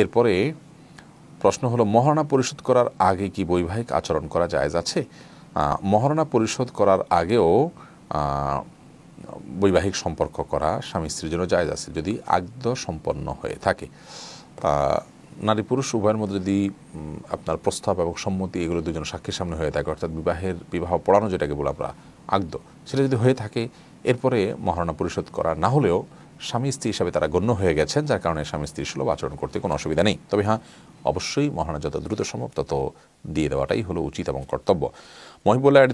এরপরে প্রশ্ন হলো মহারণা পরিশোধ করার আগে কি বৈবাহিক আচরণ করা জায়জ আছে মহারণা পরিশোধ করার আগেও বৈবাহিক সম্পর্ক করা স্বামী স্ত্রীর জন্য জায়জ আছে যদি আগ্ধ সম্পন্ন হয়ে থাকে নারী পুরুষ উভয়ের মধ্যে যদি আপনার প্রস্তাব এবং সম্মতি এগুলো দুজন সাক্ষীর সামনে হয়ে থাকে অর্থাৎ বিবাহের বিবাহ পড়ানো যেটাকে বলে আমরা আগ্ধ সেটা যদি হয়ে থাকে এরপরে মহারণা পরিশোধ করা না হলেও স্বামী স্ত্রী হিসাবে তারা গণ্য হয়ে গেছেন যার কারণে স্বামী স্ত্রী সুলভ আচরণ করতে কোনো অসুবিধা নেই তবে হ্যাঁ অবশ্যই মহানা যত দ্রুত সম্ভব তত দিয়ে দেওয়াটাই হলো উচিত এবং কর্তব্য মহিবুল্লাহ